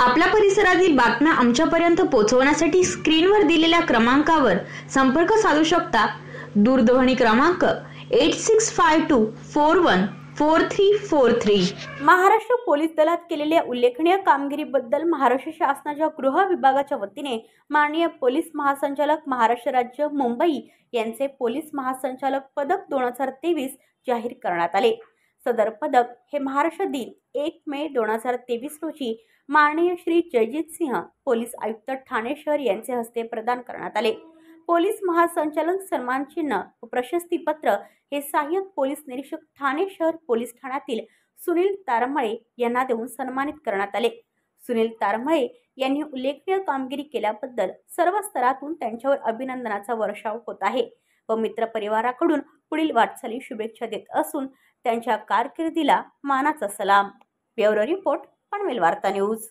आपल्या परिसरातील बातम्या आमच्यापर्यंत पोहोचवण्यासाठी स्क्रीनवर दिलेल्या क्रमांकावर संपर्क साधू शकता दूरध्वनी क्रमांक eight six five two four one four three four three Maharashtra police दलात केलेल्या उल्लेखनीय कामगिरीबद्दल महाराष्ट्र शासनाच्या गृह विभागाच्या वतीने माननीय पोलीस महासंचालक महाराष्ट्र राज्य मुंबई यांचे पोलीस महासंचालक पदक दोन हजार तेवीस जाहीर करण्यात आले सदर पदक हे महाराष्ट्र दिन एक मे दोन हजार तेवीस रोजी माननीय श्री जयजित सिंह पोलीस आयुक्त ठाणे शहर यांचे हस्ते प्रदान करण्यात आले पोलीस महासंचालन सन्मान चिन्ह व प्रशस्तीपत्र हे सहाय्यक पोलीस निरीक्षक ठाणे शहर पोलीस ठाण्यातील सुनील तारमळे यांना देऊन सन्मानित करण्यात आले सुनील तारमळे यांनी उल्लेखनीय कामगिरी केल्याबद्दल सर्व स्तरातून त्यांच्यावर अभिनंदनाचा वर्षाव होत आहे व मित्रपरिवाराकडून पुढील वाटचाली शुभेच्छा देत असून त्यांच्या कारकिर्दीला मानाचा सलाम ब्युरो रिपोर्ट पनवेल वार्ता न्यूज